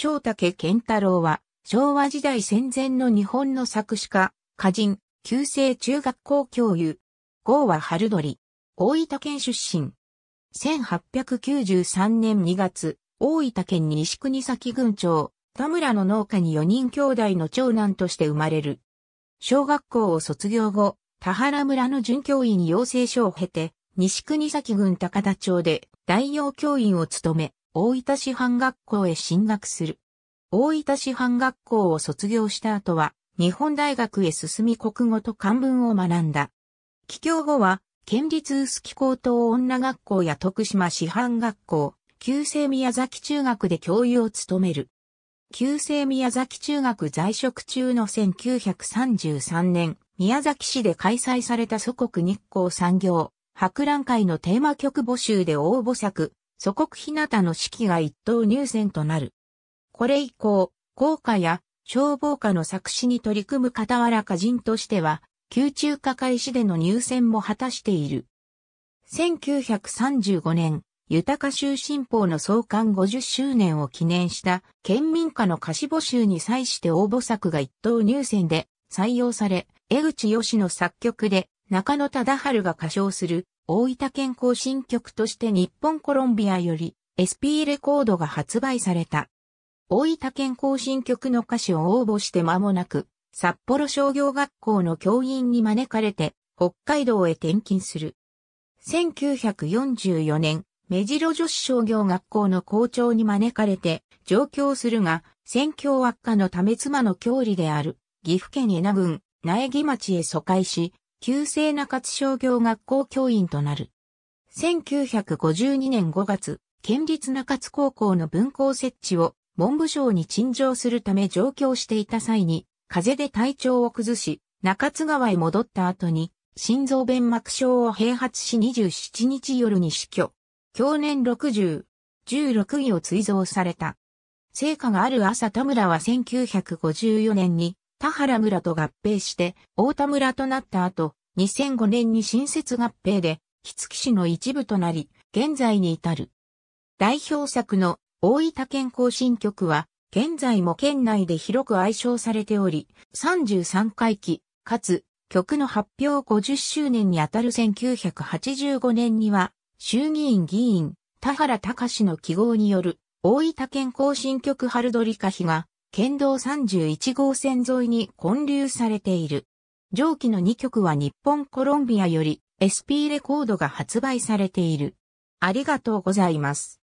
翔竹健太郎は、昭和時代戦前の日本の作詞家、歌人、旧制中学校教諭、郷は春鳥、大分県出身。1893年2月、大分県西国崎郡町、田村の農家に4人兄弟の長男として生まれる。小学校を卒業後、田原村の准教員養成所を経て、西国崎郡高田町で代用教員を務め、大分師範学校へ進学する。大分師範学校を卒業した後は、日本大学へ進み国語と漢文を学んだ。帰郷後は、県立薄木高等女学校や徳島師範学校、旧制宮崎中学で教諭を務める。旧制宮崎中学在職中の1933年、宮崎市で開催された祖国日光産業博覧会のテーマ曲募集で応募作、祖国日向の式が一等入選となる。これ以降、校歌や消防歌の作詞に取り組む傍ら歌人としては、宮中歌会誌での入選も果たしている。1935年、豊か州新報の創刊50周年を記念した県民歌の歌詞募集に際して応募作が一等入選で採用され、江口義の作曲で中野忠春が歌唱する大分県行進曲として日本コロンビアより SP レコードが発売された。大分県行進曲の歌詞を応募して間もなく、札幌商業学校の教員に招かれて、北海道へ転勤する。1944年、目白女子商業学校の校長に招かれて上京するが、戦況悪化のため妻の郷里である岐阜県江那郡苗木町へ疎開し、旧制中津商業学校教員となる。1952年5月、県立中津高校の分校設置を文部省に陳情するため上京していた際に、風邪で体調を崩し、中津川へ戻った後に、心臓弁膜症を併発し27日夜に死去。去年60、16位を追贈された。成果がある朝田村は1954年に田原村と合併して大田村となった後、2005年に新設合併で、杵築市の一部となり、現在に至る。代表作の大分県行進局は、現在も県内で広く愛称されており、33回忌、かつ、局の発表50周年にあたる1985年には、衆議院議員、田原隆の記号による、大分県行進局春鳥歌碑が、県道31号線沿いに建立されている。上記の2曲は日本コロンビアより SP レコードが発売されている。ありがとうございます。